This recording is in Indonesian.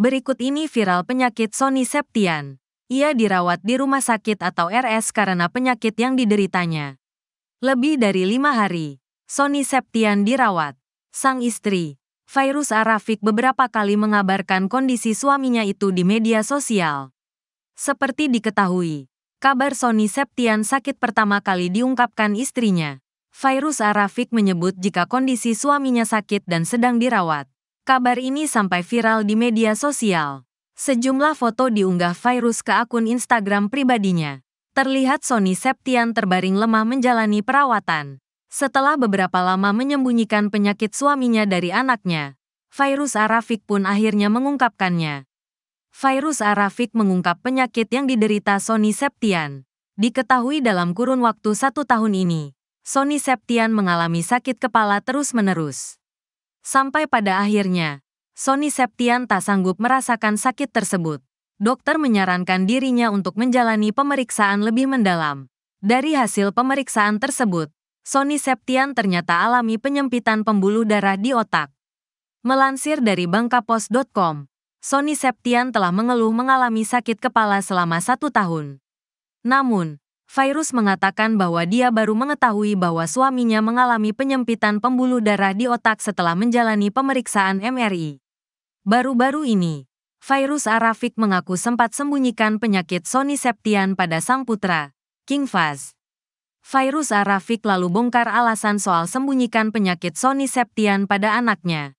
Berikut ini viral penyakit Sony Septian. Ia dirawat di rumah sakit atau RS karena penyakit yang dideritanya. Lebih dari lima hari, Sony Septian dirawat. Sang istri, Virus Arafik beberapa kali mengabarkan kondisi suaminya itu di media sosial. Seperti diketahui, kabar Sony Septian sakit pertama kali diungkapkan istrinya. Virus Arafik menyebut jika kondisi suaminya sakit dan sedang dirawat. Kabar ini sampai viral di media sosial. Sejumlah foto diunggah virus ke akun Instagram pribadinya. Terlihat Sony Septian terbaring lemah menjalani perawatan. Setelah beberapa lama menyembunyikan penyakit suaminya dari anaknya, virus Arafik pun akhirnya mengungkapkannya. Virus Arafik mengungkap penyakit yang diderita Sony Septian. Diketahui dalam kurun waktu satu tahun ini, Sony Septian mengalami sakit kepala terus-menerus. Sampai pada akhirnya, Sony Septian tak sanggup merasakan sakit tersebut. Dokter menyarankan dirinya untuk menjalani pemeriksaan lebih mendalam. Dari hasil pemeriksaan tersebut, Sony Septian ternyata alami penyempitan pembuluh darah di otak. Melansir dari bangkapos.com, Sony Septian telah mengeluh mengalami sakit kepala selama satu tahun. Namun, Virus mengatakan bahwa dia baru mengetahui bahwa suaminya mengalami penyempitan pembuluh darah di otak setelah menjalani pemeriksaan MRI. Baru-baru ini, Virus Arafik mengaku sempat sembunyikan penyakit Sony Septian pada sang putra, King Faz. Virus Arafik lalu bongkar alasan soal sembunyikan penyakit Sony Septian pada anaknya.